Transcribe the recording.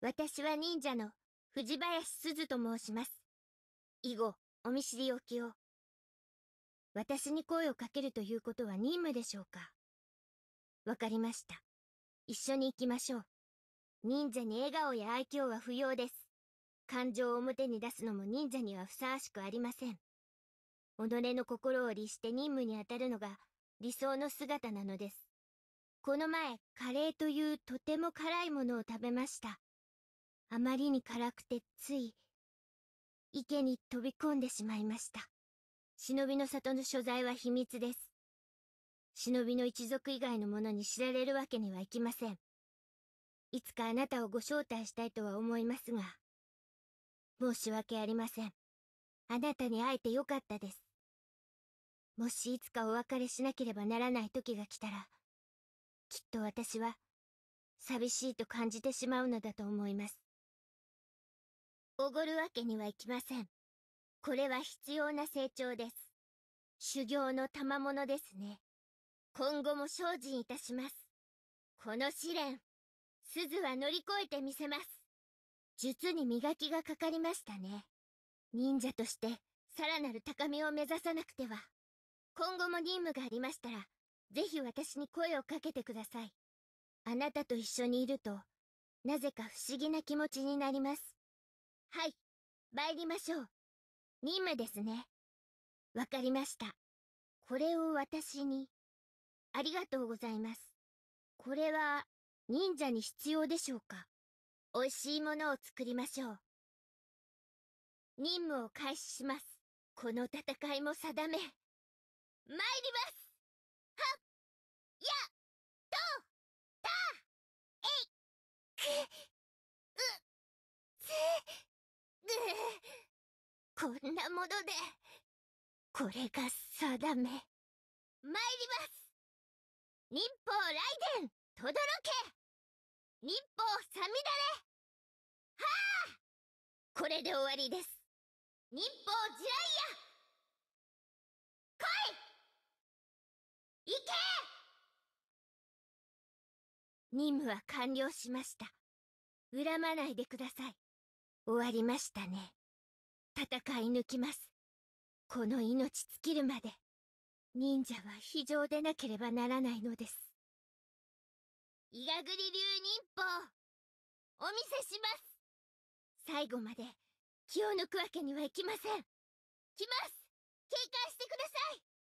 私は忍者の藤林鈴と申します。以後、お見知りおきを。私に声をかけるということは任務でしょうかわかりました。一緒に行きましょう。忍者に笑顔や愛嬌は不要です。感情を表に出すのも忍者にはふさわしくありません。己の心を律して任務に当たるのが理想の姿なのです。この前、カレーというとても辛いものを食べました。あまりに辛くてつい池に飛び込んでしまいました忍びの里の所在は秘密です忍びの一族以外の者に知られるわけにはいきませんいつかあなたをご招待したいとは思いますが申し訳ありませんあなたに会えてよかったですもしいつかお別れしなければならない時が来たらきっと私は寂しいと感じてしまうのだと思いますおごるわけにはいきません。これは必要な成長です。修行の賜物ですね。今後も精進いたします。この試練、鈴は乗り越えてみせます。術に磨きがかかりましたね。忍者として、さらなる高みを目指さなくては。今後も任務がありましたら、ぜひ私に声をかけてください。あなたと一緒にいると、なぜか不思議な気持ちになります。はい、参りましょう。任務ですね。わかりました。これを私に。ありがとうございます。これは、忍者に必要でしょうか美味しいものを作りましょう。任務を開始します。この戦いも定め。参りますはっやとたえいくこんなもので、これが定め。参ります忍法雷電、とどろけ忍法さみだれはあこれで終わりです。忍法地雷や来い行け任務は完了しました。恨まないでください。終わりましたね。戦い抜きます。この命尽きるまで、忍者は非常でなければならないのです。イガグリ流忍法、お見せします。最後まで気を抜くわけにはいきません。来ます警戒してください